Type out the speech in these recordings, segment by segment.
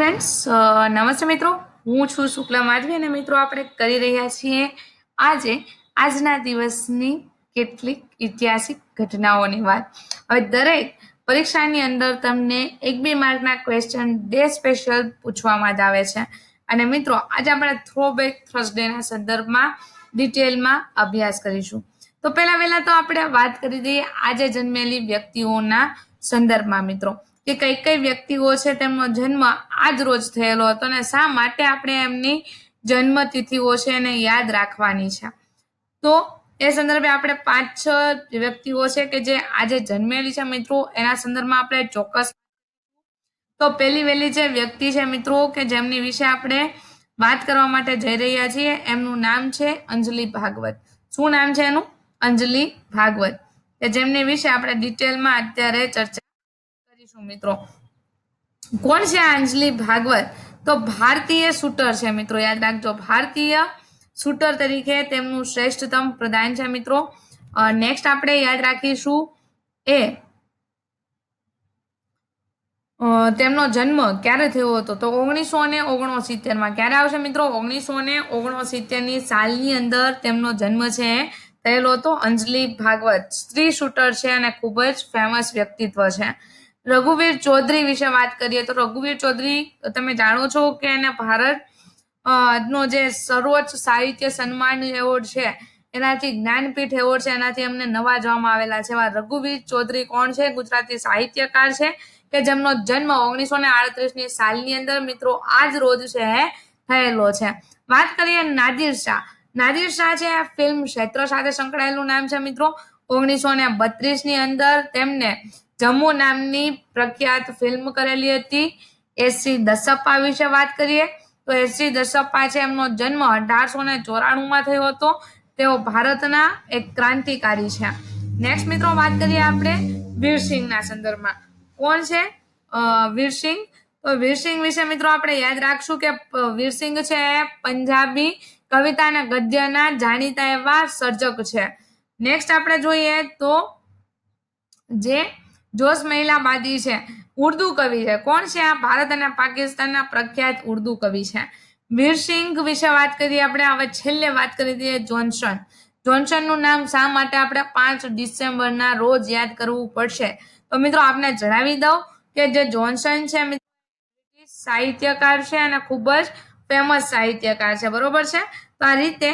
friends નમસ્તે મિત્રો હું છું શુક્લા માધવી અને મિત્રો આપણે કરી રહ્યા છીએ આજે આજના દિવસની કેટલીક ઐતિહાસિક ઘટનાઓની વાત હવે દરેક પરીક્ષાની અંદર તમને એક બે માર્કના ક્વેશ્ચન ડે સ્પેશિયલ પૂછવામાં જ આવે છે અને મિત્રો આજે આપણે થ્રો બેક થર્સડેના સંદર્ભમાં ડિટેલમાં અભ્યાસ કરીશું તો પહેલાં પહેલાં તો આપણે વાત કરી દઈએ આજે જન્મેલી વ્યક્તિઓના સંદર્ભમાં મિત્રો કે કઈ કઈ વ્યક્તિઓ છે તેમનો જન્મ આજ રોજ થયેલો હતો અને શા માટે આપણે એમની જન્મતિથિઓ છે એને યાદ રાખવાની છે તો એ સંદર્ભે આપણે પાંચ છ વ્યક્તિઓ છે કે જે આજે જન્મેલી છે મિત્રો એના સંદર્ભમાં આપણે ચોક્કસ તો પહેલી વહેલી જે વ્યક્તિ છે મિત્રો કે જેમની વિશે આપણે વાત કરવા માટે જઈ રહ્યા છીએ એમનું નામ છે અંજલિ ભાગવત શું નામ છે એનું અંજલિ ભાગવત કે જેમની વિશે આપણે ડિટેલમાં અત્યારે ચર્ચા કરીશું મિત્રો કોણ છે અંજલિ ભાગવત તો ભારતીય શૂટર છે મિત્રો યાદ રાખજો ભારતીય શૂટર તરીકે તેમનું શ્રેષ્ઠતમ પ્રદાન છે મિત્રો નેક્સ્ટ આપણે યાદ રાખીશું એ તેમનો જન્મ ક્યારે થયો હતો તો ઓગણીસો ને ઓગણસિત્તેરમાં ક્યારે આવશે મિત્રો ઓગણીસો ને ઓગણસિત્તેરની સાલની અંદર તેમનો જન્મ છે થયેલો હતો અંજલી ભાગવત સ્ત્રી શૂટર છે અને ખૂબ જ ફેમસ વ્યક્તિત્વ છે રઘુવીર ચૌધરી વિશે વાત કરીએ તો રઘુવીર ચૌધરી તમે જાણો છો કે એને ભારત નો જે સર્વોચ્ચ સાહિત્ય સન્માન એવોર્ડ છે એનાથી જ્ઞાનપીઠ એવોર્ડ છે એનાથી એમને નવાજવામાં આવેલા છે એવા રઘુવીર ચૌધરી કોણ છે ગુજરાતી સાહિત્યકાર છે કે જેમનો જન્મ ઓગણીસો ને ની સાલની અંદર મિત્રો આ જ રોજ છે થયેલો છે વાત કરીએ નાદિર શાહ નાદિર શાહ છે ફિલ્મ ક્ષેત્ર સાથે સંકળાયેલું નામ છે મિત્રો ઓગણીસો ને બત્રીસની અંદર તેમને જમ્મુ નામની પ્રખ્યાત ફિલ્મ કરેલી હતી એસસી દસપ્પા વિશે વાત કરીએ તો એસસી દસપ્પા છે એમનો જન્મ અઢારસો ને ચોરાણુંમાં થયો હતો તેઓ ભારતના એક ક્રાંતિકારી છે નેક્સ્ટ મિત્રો વાત કરીએ આપણે વીરસિંહના સંદર્ભમાં કોણ છે વીરસિંહ તો વીરસિંહ વિશે મિત્રો આપણે યાદ રાખશું કે વીરસિંહ છે પંજાબી કવિતા અને ગદ્યના જાણીતા એવા સર્જક છે નેક્સ્ટ આપણે જોઈએ તો જે જોશ મહિલા બાદી છે ઉર્દુ કવિ છે કોણ છે આ ભારત અને પાકિસ્તાનના પ્રખ્યાત ઉર્દુ કવિ છે વીરસિંઘ વિશે વાત કરીએ આપણે હવે છેલ્લે વાત કરી દઈએ જોન્સન જોન્સનનું નામ શા માટે આપણે પાંચ ડિસેમ્બરના રોજ યાદ કરવું પડશે તો મિત્રો આપને જણાવી દઉં કે જે જોન્સન છે સાહિત્યકાર છે અને ખૂબ જ ફેમસ સાહિત્યકાર છે બરોબર છે તો આ રીતે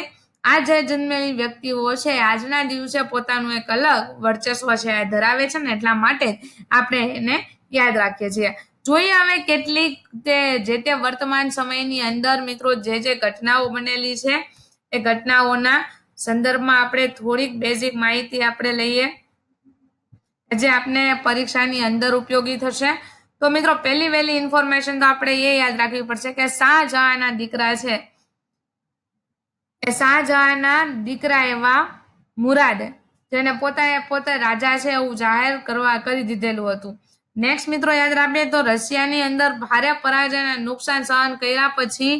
આ જે જન્મેલી વ્યક્તિઓ છે આજના દિવસે પોતાનું એક અલગ વર્ચસ્વ છે ધરાવે છે ને એટલા માટે આપણે એને યાદ રાખીએ છીએ જોઈએ હવે કેટલીક તે જે તે વર્તમાન સમયની અંદર મિત્રો જે જે ઘટનાઓ બનેલી છે એ ઘટનાઓના સંદર્ભમાં આપણે થોડીક બેઝિક માહિતી આપણે લઈએ જે આપને પરીક્ષાની અંદર ઉપયોગી થશે તો મિત્રો પહેલી વહેલી ઇન્ફોર્મેશન તો આપણે એ યાદ રાખવી પડશે કે શાહજહાંના દીકરા છે શાહજહાંના દીકરા એવા મુરાદ જેને પોતાએ પોતે રાજા છે એવું જાહેર કરવા કરી દીધેલું હતું નેક્સ્ટ મિત્રો યાદ રાખીએ તો રશિયાની અંદર ભારે પરાજયના નુકસાન સહન કર્યા પછી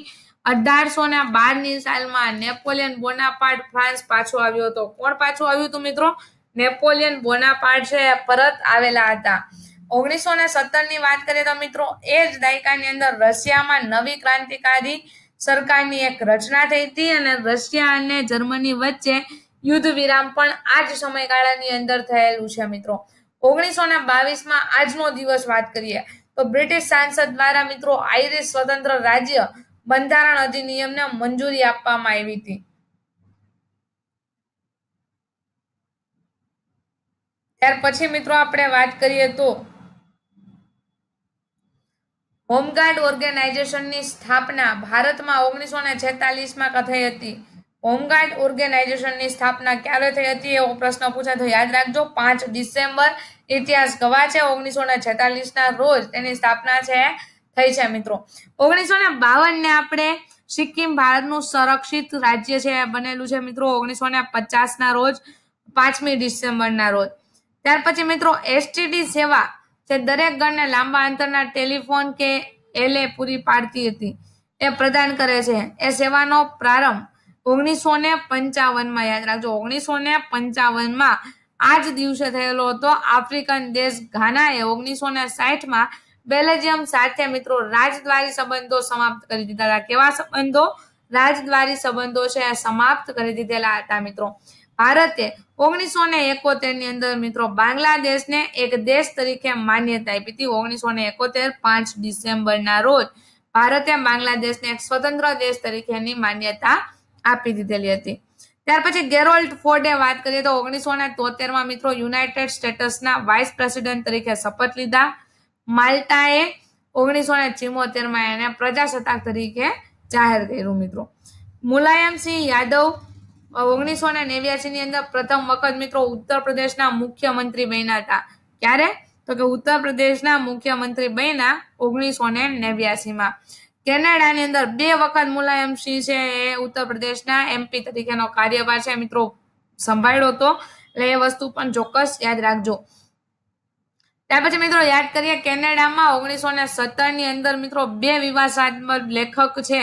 અઢારસો ને બારની સાલમાં નેપોલિયન બોનાપાર્ટ ફ્રાન્સ પાછો આવ્યો હતો કોણ પાછું આવ્યું હતું મિત્રો નેપોલિયન બોનાપાર્ટ છે પરત આવેલા હતા ઓગણીસો ને સત્તર ની વાત કરીએ તો મિત્રો એ જ દાયકાની અંદર રશિયામાં નવી ક્રાંતિકારી સરકારની એક રચના થઈ હતી અને રશિયા અને જર્મની વચ્ચે યુદ્ધ વિરામ પણ આ જ સમયગાળાની અંદર થયેલું છે મિત્રો ઓગણીસો ને બાવીસમાં આજનો દિવસ વાત કરીએ તો બ્રિટિશ સાંસદ દ્વારા મિત્રો આઈરિશ સ્વતંત્ર રાજ્ય બંધારણ અધિનિયમને મંજૂરી આપવામાં આવી હતી ત્યાર પછી મિત્રો આપણે વાત કરીએ તો હોમગાર્ડ ઓર્ગેનાઇઝેશનની સ્થાપના ભારતમાં ઓગણીસો ને છેતાલીસમાં થઈ હતી હોમગાર્ડ ઓર્ગેનાઇઝેશનની સ્થાપના ક્યારે થઈ હતી એવો પ્રશ્ન પૂછાય તો યાદ રાખજો પાંચ ડિસેમ્બર ઇતિહાસ ગવા છે ઓગણીસો ને છેતાલીસના રોજ તેની સ્થાપના છે થઈ છે મિત્રો ઓગણીસો ને બાવનને આપણે સિક્કિમ ભારતનું સંરક્ષિત રાજ્ય છે બનેલું છે મિત્રો ઓગણીસો ને પચાસના રોજ પાંચમી ડિસેમ્બરના રોજ ત્યાર પછી મિત્રો એસટીડી સેવા જે દરેક ગણને લાંબા અંતરના ટેલિફોન કે એલે પૂરી પાડતી હતી એ પ્રદાન કરે છે એ સેવાનો પ્રારંભ ઓગણીસો ને પંચાવનમાં યાદ રાખજો ઓગણીસો ને પંચાવનમાં આ જ દિવસે થયેલો હતો આફ્રિકન દેશ ઘાનાએ ઓગણીસો ને સાઠમાં બેલેજિયમ સાથે મિત્રો રાજદ્વારી સંબંધો સમાપ્ત કરી દીધા હતા કેવા સંબંધો રાજદ્વારી સંબંધો છે સમાપ્ત કરી દીધેલા હતા મિત્રો ભારતે ઓગણીસો ને એકોતેર ની અંદર મિત્રો બાંગ્લાદેશને એક દેશ તરીકે માન્યતા આપી હતી ઓગણીસો ને એકોતેર પાંચ ડિસેમ્બરના રોજ ભારતે બાંગ્લાદેશને એક સ્વતંત્ર દેશ તરીકેની માન્યતા આપી દીધેલી હતી ત્યાર પછી ગેરોલ્ડ ફોર્ડે વાત કરીએ તો ઓગણીસો ને તોતેરમાં મિત્રો યુનાઇટેડ સ્ટેટ્સના વાઇસ પ્રેસિડેન્ટ તરીકે શપથ લીધા માલ્ટાએ ઓગણીસો ને ચિમોતેરમાં એને પ્રજાસત્તાક તરીકે જાહેર કર્યું મિત્રો મુલાયમસિંહ યાદવ ઓગણીસો ને નેવ્યાસી ની અંદર પ્રથમ વખત મિત્રો ઉત્તર પ્રદેશના મુખ્યમંત્રી બન્યા હતા ક્યારે તો કે ઉત્તર પ્રદેશના મુખ્યમંત્રી બન્યા ઓગણીસો ને નેવ્યાસીમાં કેનેડાની અંદર બે વખત મુલાયમસિંહ છે એ ઉત્તર પ્રદેશના એમપી તરીકેનો કાર્યભાર છે મિત્રો સંભાળ્યો હતો એટલે એ વસ્તુ પણ ચોક્કસ યાદ રાખજો ત્યાર પછી મિત્રો યાદ કરીએ કેનેડામાં ઓગણીસો ને સત્તર ની અંદર મિત્રો બે વિવાદાસ્પદ લેખક છે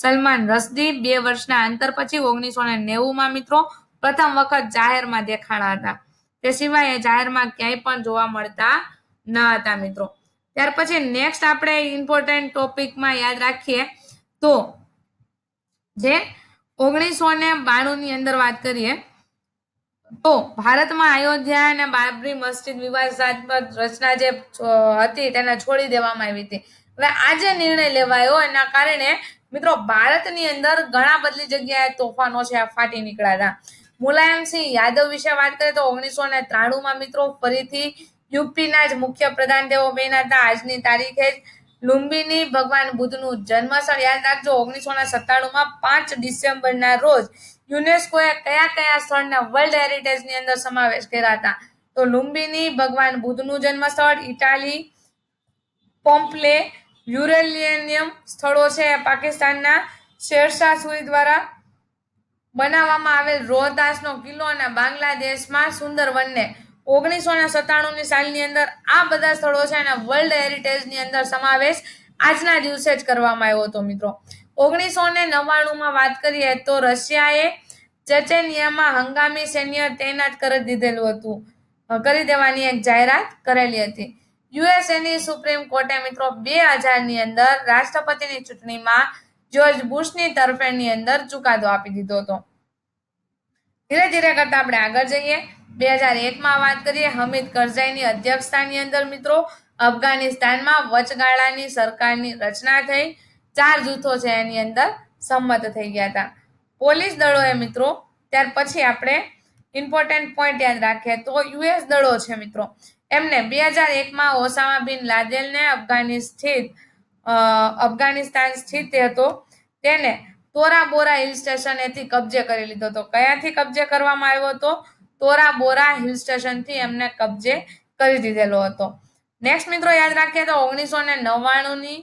સલમાન રસદી બે વર્ષના અંતર પછી ઓગણીસો ને નેવુંમાં મિત્રો પ્રથમ વખત જાહેરમાં દેખાણા હતા તે સિવાય જાહેરમાં ક્યાંય પણ જોવા મળતા ન હતા મિત્રો ત્યાર પછી નેક્સ્ટ આપણે ઇમ્પોર્ટન્ટ ટોપિકમાં યાદ રાખીએ તો જે ઓગણીસો ને બાણું ની અંદર વાત કરીએ તો ભારતમાં અયોધ્યા અને બાબરી મસ્જિદ વિવાદાત્મક રચના જે હતી તેને છોડી દેવામાં આવી હતી હવે આ નિર્ણય લેવાયો એના કારણે મિત્રો ભારતની અંદર ઘણા બદલી જગ્યાએ તોફાનો છે ફાટી નીકળ્યા મુલાયમસિંહ યાદવ વિશે વાત કરીએ તો ઓગણીસો ને ત્રાણુંમાં મિત્રો ફરીથી યુપીના જ મુખ્ય પ્રધાન તેઓ બન્યા હતા આજની તારીખે જ લુંબીની ભગવાન બુદ્ધનું જન્મસ્થળ યાદ રાખજો ઓગણીસો ને સત્તાણુંમાં પાંચ ડિસેમ્બરના રોજ યુનેસ્કોએ કયા કયા સ્થળને વર્લ્ડ હેરિટેજની અંદર સમાવેશ કર્યા હતા તો લુંબિની ભગવાન બુદ્ધનું જન્મસ્થળ ઇટાલી પોમ્પલે યુરેલિયનિયમ સ્થળો છે પાકિસ્તાનના શેરશાહ સુરી દ્વારા બનાવવામાં આવેલ રોહદાસનો કિલ્લો અને બાંગ્લાદેશમાં સુંદરવનને ઓગણીસો ને સત્તાણુંની સાલની અંદર આ બધા સ્થળો છે અને વર્લ્ડ હેરિટેજની અંદર સમાવેશ આજના દિવસે જ કરવામાં આવ્યો હતો મિત્રો ઓગણીસો ને નવ્વાણુંમાં વાત કરીએ તો રશિયાએ ચેચેનિયામાં હંગામી સૈન્ય તૈનાત કરી દીધેલું હતું કરી દેવાની એક જાહેરાત કરેલી હતી યુએસએની સુપ્રીમ કોર્ટે મિત્રો બે હજારની અંદર રાષ્ટ્રપતિની ચૂંટણીમાં જ્યોર્જ બુશની તરફેણની અંદર ચુકાદો આપી દીધો હતો ધીરે ધીરે કરતા આપણે આગળ જઈએ બે હજાર એકમાં વાત કરીએ હમીદ કરઝાઈની અધ્યક્ષતાની અંદર મિત્રો અફઘાનિસ્તાનમાં વચગાળાની સરકારની રચના થઈ ચાર જૂથો છે એની અંદર સંમત થઈ ગયા હતા પોલીસ દળોએ મિત્રો ત્યાર પછી આપણે ઇમ્પોર્ટન્ટ પોઈન્ટ યાદ રાખીએ તો યુએસ દળો છે મિત્રો એમને બે હજાર એકમાં ઓસામા બિન લાદેલને અફઘાનિસ્થિત સ્થિત અફઘાનિસ્તાન સ્થિત હતો તેને તોરા બોરા હિલ સ્ટેશનેથી કબજે કરી લીધો હતો કયાથી કબજે કરવામાં આવ્યો હતો તોરા બોરા હિલ સ્ટેશનથી એમને કબજે કરી દીધેલો હતો નેક્સ્ટ મિત્રો યાદ રાખીએ તો ઓગણીસો ને નવ્વાણુંની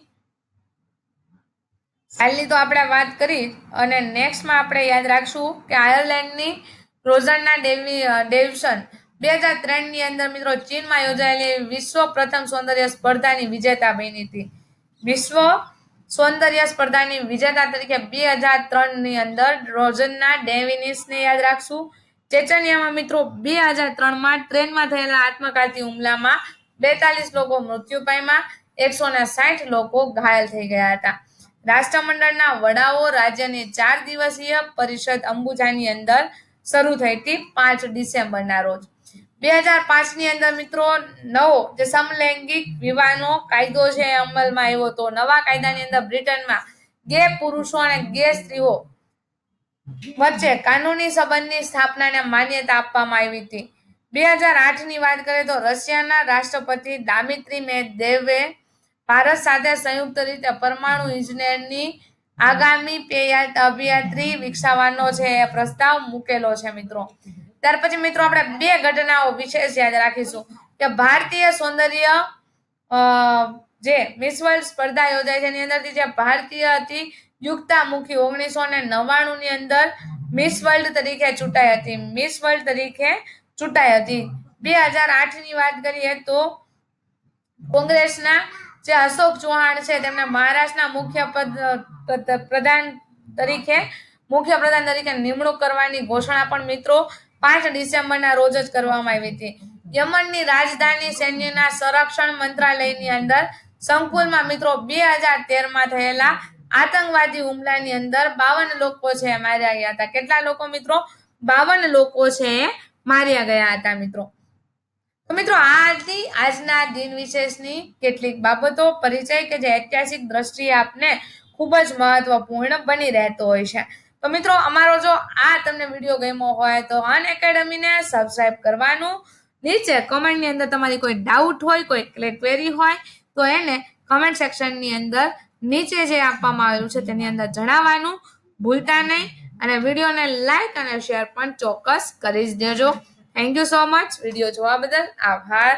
હાલની તો આપણે વાત કરી અને નેક્સ્ટમાં આપણે યાદ રાખશું કે આયર્લેન્ડની રોઝનના ડેવી ડેવિસન બે હજાર ત્રણની અંદર મિત્રો ચીનમાં યોજાયેલી વિશ્વ પ્રથમ સૌંદર્ય સ્પર્ધાની વિજેતા બની હતી વિશ્વ સૌંદર્ય સ્પર્ધાની વિજેતા તરીકે બે હજાર ત્રણની અંદર રોઝનના ડેવિનિસને યાદ રાખશું ચેચનિયામાં મિત્રો બે હજાર ત્રણમાં ટ્રેનમાં થયેલા આત્મઘાતી હુમલામાં બેતાલીસ લોકો મૃત્યુ પામ્યા એકસો સાઠ લોકો ઘાયલ થઈ ગયા હતા રાષ્ટ્રમંડળના વડાઓ રાજ્યની ચાર દિવસીય પરિષદ અંબુજાની અંદર શરૂ થઈ હતી પાંચ ડિસેમ્બરના રોજ બે હજાર પાંચની અંદર મિત્રો નવો જે સમલૈંગિક વિવાહનો કાયદો છે અમલમાં આવ્યો હતો નવા કાયદાની અંદર બ્રિટનમાં ગે પુરુષો અને ગે સ્ત્રીઓ વચ્ચે કાનૂની સંબંધની સ્થાપનાને માન્યતા આપવામાં આવી હતી બે હજાર આઠની વાત કરીએ તો રશિયાના રાષ્ટ્રપતિ દામિત્રી મેદેવે ભારત સાથે સંયુક્ત રીતે પરમાણુ ઇજનેરની આગામી પેયાટ અભિયાત્રી વિકસાવવાનો છે પ્રસ્તાવ મૂકેલો છે મિત્રો ત્યાર પછી મિત્રો આપણે બે ઘટનાઓ વિશેષ યાદ રાખીશું કે ભારતીય સૌંદર્ય જે મિસ વર્લ્ડ સ્પર્ધા યોજાય છે એની અંદરથી જે ભારતીય હતી યુક્તામુખી ઓગણીસો ને ની અંદર મિસ વર્લ્ડ તરીકે ચૂંટાઈ હતી મિસ વર્લ્ડ તરીકે ચૂંટાઈ હતી બે હજાર આઠ ની વાત કરીએ તો કોંગ્રેસના જે અશોક ચૌહાણ છે તેમને મહારાષ્ટ્રના મુખ્ય પ્રધાન તરીકે મુખ્ય પ્રધાન તરીકે નિમણૂક કરવાની ઘોષણા પણ મિત્રો પાંચ ડિસેમ્બરના રોજ જ કરવામાં આવી હતી યમનની રાજધાની સૈન્યના સંરક્ષણ મંત્રાલયની અંદર સંકુલમાં મિત્રો બે હજાર તેરમાં થયેલા આતંકવાદી હુમલાની અંદર બાવન લોકો છે માર્યા ગયા હતા કેટલા લોકો મિત્રો બાવન લોકો છે માર્યા ગયા હતા મિત્રો તો મિત્રો આ હતી આજના દિન વિશેષની કેટલીક બાબતો પરિચય કે જે ઐતિહાસિક દ્રષ્ટિએ આપને ખૂબ જ મહત્વપૂર્ણ બની રહેતો હોય છે તો મિત્રો અમારો જો આ તમને વિડીયો ગમ્યો હોય તો અન એકેડમીને સબસ્ક્રાઇબ કરવાનું નીચે કમેન્ટની અંદર તમારી કોઈ ડાઉટ હોય કોઈ ક્વેરી હોય તો એને કમેન્ટ સેક્શનની અંદર નીચે જે આપવામાં આવેલું છે તેની અંદર જણાવવાનું ભૂલતા નહીં અને વિડીયોને લાઇક અને શેર પણ ચોક્કસ કરી જ દેજો thank you so much video જોવા બદલ આભાર